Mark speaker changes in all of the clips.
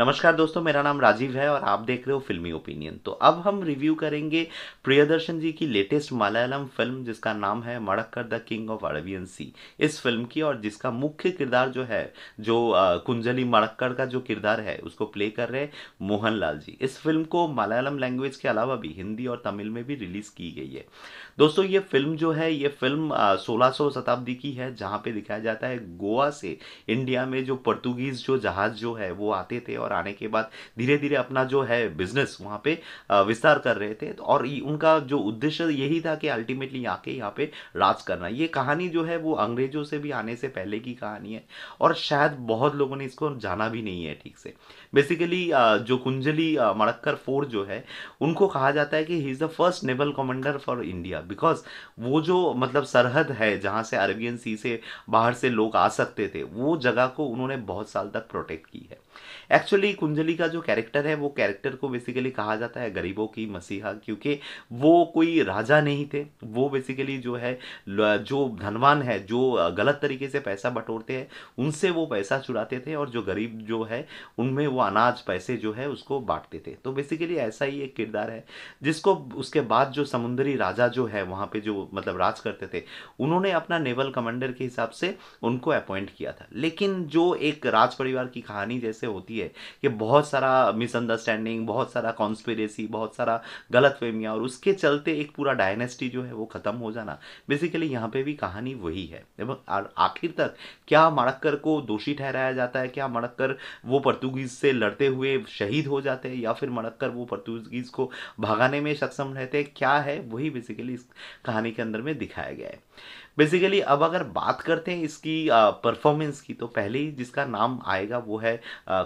Speaker 1: नमस्कार दोस्तों मेरा नाम राजीव है और आप देख रहे हो फिल्मी ओपिनियन तो अब हम रिव्यू करेंगे प्रियदर्शन जी की लेटेस्ट मलयालम फिल्म जिसका नाम है Marakkar the king of Arabian sea इस फिल्म की और जिसका मुख्य किरदार जो है जो कुंजली मड़क्कर का जो किरदार है उसको प्ले कर रहे मोहन लाल जी इस फिल्म को मलयालम लैंग्वेज के अलावा भी हिंदी और तमिल में भी रिलीज़ की गई है दोस्तों ये फिल्म जो है ये फिल्म सोलह शताब्दी की है जहाँ पे दिखाया जाता है गोवा से इंडिया में जो पर्तुगीज जो जहाज़ जो है वो आते थे और और आने के बाद धीरे धीरे अपना जो है बिजनेस वहाँ पे विस्तार कर रहे थे तो और उनका जो उद्देश्य यही था कि अल्टीमेटली आके यहाँ पे राज करना ये कहानी जो है वो अंग्रेजों से भी आने से पहले की कहानी है और शायद बहुत लोगों ने इसको जाना भी नहीं है ठीक से बेसिकली जो कुंजली मड़क्कर फोर जो है उनको कहा जाता है कि he is the first naval commander for India because वो जो मतलब सरहद है जहाँ से अरबियन सी से बाहर से लोग आ सकते थे वो जगह को उन्होंने बहुत साल तक प्रोटेक्ट की है एक्चुअली कुंजली का जो कैरेक्टर है वो कैरेक्टर को बेसिकली कहा जाता है गरीबों की मसीहा क्योंकि वो कोई राजा नहीं थे वो बेसिकली जो है जो धनवान है जो गलत तरीके से पैसा बटोरते हैं उनसे वो पैसा चुराते थे और जो गरीब जो है उनमें वो अनाज पैसे जो है उसको बांटते थे तो बेसिकली ऐसा ही एक किरदार है जिसको उसके बाद जो समुद्री राजा जो है वहाँ पर जो मतलब राज करते थे उन्होंने अपना नेवल कमांडर के हिसाब से उनको अपॉइंट किया था लेकिन जो एक राज परिवार की कहानी जैसे से होती है कि बहुत सारा मिसअंडरस्टैंडिंग बहुत सारा कॉन्स्पेरेसी बहुत सारा गलत फहमियाँ और उसके चलते एक पूरा डायनेस्टी जो है वो ख़त्म हो जाना बेसिकली यहाँ पे भी कहानी वही है एवं आखिर तक क्या मड़क्कर को दोषी ठहराया जाता है क्या मड़क्कर वो पर्तुगीज से लड़ते हुए शहीद हो जाते हैं या फिर मड़क्कर वो पर्तुगीज को भगाने में सक्षम रहते हैं क्या है वही बेसिकली इस कहानी के अंदर में दिखाया गया है बेसिकली अब अगर बात करते हैं इसकी परफॉर्मेंस की तो पहले ही जिसका नाम आएगा वो है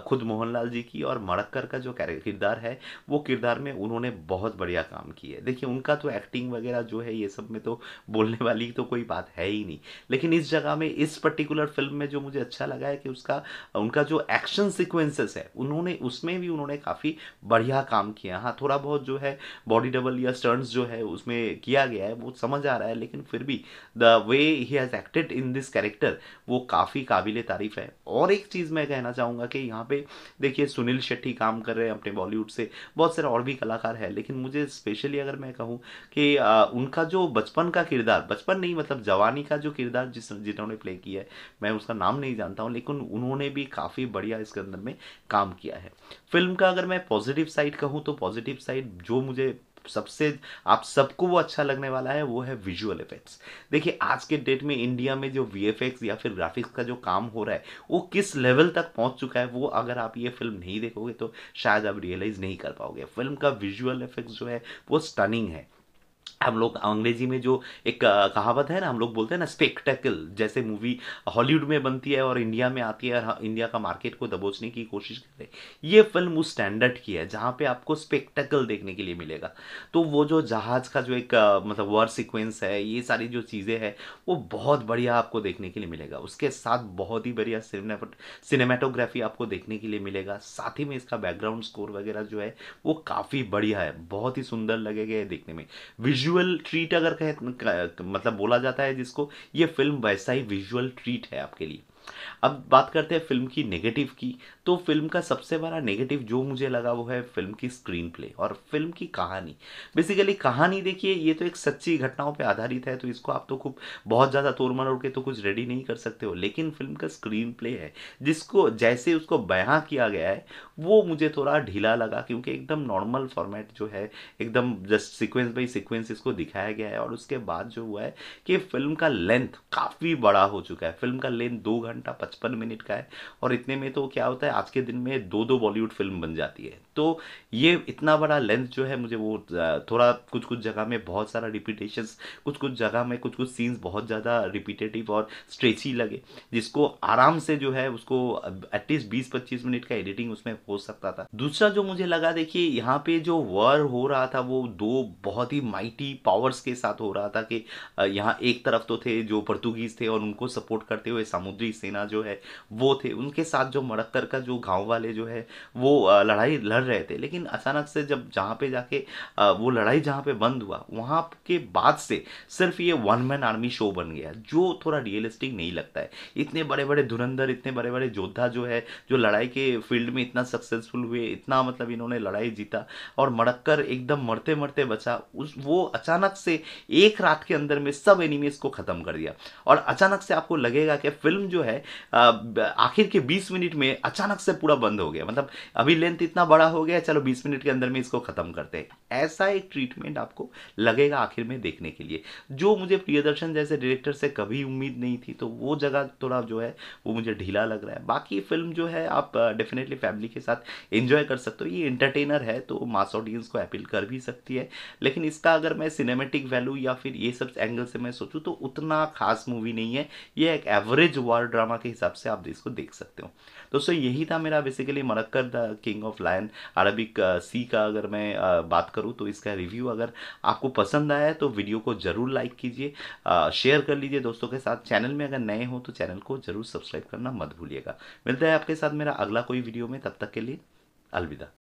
Speaker 1: खुद मोहनलाल जी की और मड़क्कर का जो किरदार है वो किरदार में उन्होंने बहुत बढ़िया काम किया है देखिए उनका तो एक्टिंग वगैरह जो है ये सब में तो बोलने वाली तो कोई बात है ही नहीं लेकिन इस जगह में इस पर्टिकुलर फिल्म में जो मुझे अच्छा लगा है कि उसका उनका जो एक्शन सिक्वेंसेस है उन्होंने उसमें भी उन्होंने काफ़ी बढ़िया काम किया हाँ थोड़ा बहुत जो है बॉडी डबल या स्टर्न्स जो है उसमें किया गया है वो समझ आ रहा है लेकिन फिर भी the way he has acted in this character वो काफ़ी काबिल तारीफ़ है और एक चीज़ मैं कहना चाहूँगा कि यहाँ पे देखिए सुनील शेट्टी काम कर रहे हैं अपने बॉलीवुड से बहुत सारे और भी कलाकार हैं लेकिन मुझे स्पेशली अगर मैं कहूँ कि आ, उनका जो बचपन का किरदार बचपन नहीं मतलब जवानी का जो किरदार जिस जिन्होंने प्ले किया है मैं उसका नाम नहीं जानता हूँ लेकिन उन्होंने भी काफ़ी बढ़िया इसके अंदर में काम किया है फिल्म का अगर मैं पॉजिटिव साइड कहूँ तो पॉजिटिव साइड जो मुझे सबसे आप सबको वो अच्छा लगने वाला है वो है विजुअल इफेक्ट्स देखिए आज के डेट में इंडिया में जो वी या फिर ग्राफिक्स का जो काम हो रहा है वो किस लेवल तक पहुंच चुका है वो अगर आप ये फिल्म नहीं देखोगे तो शायद आप रियलाइज़ नहीं कर पाओगे फिल्म का विजुअल इफेक्ट जो है वो स्टनिंग है हम लोग अंग्रेजी में जो एक कहावत है ना हम लोग बोलते हैं ना स्पेक्टेकल जैसे मूवी हॉलीवुड में बनती है और इंडिया में आती है और इंडिया हाँ, का मार्केट को दबोचने की कोशिश कर रहे हैं ये फिल्म उस स्टैंडर्ड की है जहाँ पे आपको स्पेक्टेकल देखने के लिए मिलेगा तो वो जो जहाज़ का जो एक मतलब वर्ड सिक्वेंस है ये सारी जो चीज़ें हैं वो बहुत बढ़िया आपको देखने के लिए मिलेगा उसके साथ बहुत ही बढ़िया सिनेमाटोग्राफी आपको देखने के लिए मिलेगा साथ ही में इसका बैकग्राउंड स्कोर वगैरह जो है वो काफ़ी बढ़िया है बहुत ही सुंदर लगेगा देखने में विजुअल विजुअल ट्रीट अगर कहे मतलब बोला जाता है जिसको ये फिल्म वैसा ही विजुअल ट्रीट है आपके लिए अब बात करते हैं फिल्म की नेगेटिव की तो फिल्म का सबसे बड़ा नेगेटिव जो मुझे लगा वो है फिल्म की स्क्रीन प्ले और फिल्म की कहानी बेसिकली कहानी देखिए ये तो एक सच्ची घटनाओं पर आधारित है तो इसको आप तो खूब बहुत ज़्यादा तोड़ मरोड़ के तो कुछ रेडी नहीं कर सकते हो लेकिन फिल्म का स्क्रीन प्ले है जिसको जैसे उसको बयां किया गया है वो मुझे थोड़ा ढीला लगा क्योंकि एकदम नॉर्मल फॉर्मेट जो है एकदम जस्ट सिक्वेंस बाई सिक्वेंस इसको दिखाया गया है और उसके बाद जो हुआ है कि फिल्म का लेंथ काफ़ी बड़ा हो चुका है फिल्म का लेंथ दो घंटे घंटा पचपन मिनट का है और इतने में तो क्या होता है आज के दिन में दो दो बॉलीवुड फिल्म बन जाती है तो ये इतना बड़ा लेंथ जो है मुझे वो थोड़ा कुछ कुछ जगह में बहुत सारा रिपीटेशंस कुछ कुछ जगह में कुछ कुछ सीन्स बहुत ज़्यादा रिपीटेटिव और स्ट्रेची लगे जिसको आराम से जो है उसको एटलीस्ट बीस पच्चीस मिनट का एडिटिंग उसमें हो सकता था दूसरा जो मुझे लगा देखिए यहाँ पे जो वर हो रहा था वो दो बहुत ही माइटी पावर्स के साथ हो रहा था कि यहाँ एक तरफ तो थे जो पोर्तुगीज थे और उनको सपोर्ट करते हुए समुद्री सेना जो है वो थे उनके साथ जो मरक्कर का जो गाँव वाले जो है वो लड़ाई लड़ रहे थे लेकिन अचानक से जब जहाँ पे जाके वो लड़ाई जहाँ पे बंद हुआ वहाँ के बाद से सिर्फ ये वन मैन आर्मी शो बन गया जो थोड़ा रियलिस्टिक नहीं लगता है इतने बड़े बड़े धुरंधर इतने बड़े बड़े योद्धा जो है जो लड़ाई के फील्ड में इतना सक्सेसफुल हुए इतना मतलब इन्होंने लड़ाई जीता और मड़क एकदम मरते मरते बचा उस वो अचानक से एक रात के अंदर में सब एनिमीज को ख़त्म कर दिया और अचानक से आपको लगेगा कि फिल्म जो है आखिर के बीस मिनट में अचानक से पूरा बंद हो गया मतलब अभी लेंथ इतना बड़ा हो गया चलो बीस मिनट के अंदर में इसको ख़त्म करते हैं ऐसा एक ट्रीटमेंट आपको लगेगा आखिर में देखने के लिए जो मुझे प्रियदर्शन जैसे डायरेक्टर से कभी उम्मीद नहीं थी तो वो जगह थोड़ा जो है वो मुझे ढीला लग रहा है बाकी फिल्म जो है आप डेफिनेटली फैमिली के साथ एंजॉय कर सकते हो ये इंटरटेनर है तो मास ऑडियंस को अपील कर भी सकती है लेकिन इसका अगर मैं सिनेमेटिक वैल्यू या फिर ये सब एंगल से मैं सोचूँ तो उतना खास मूवी नहीं है ये एक एवरेज वॉर ड्रामा के हिसाब से आप इसको देख सकते हो दोस्तों यही था मेरा basically Marakkar the king of lion Arabic sea uh, का अगर मैं uh, बात करूँ तो इसका रिव्यू अगर आपको पसंद आया है तो वीडियो को ज़रूर लाइक कीजिए शेयर uh, कर लीजिए दोस्तों के साथ चैनल में अगर नए हो तो चैनल को ज़रूर सब्सक्राइब करना मत भूलिएगा मिलता है आपके साथ मेरा अगला कोई वीडियो में तब तक के लिए अलविदा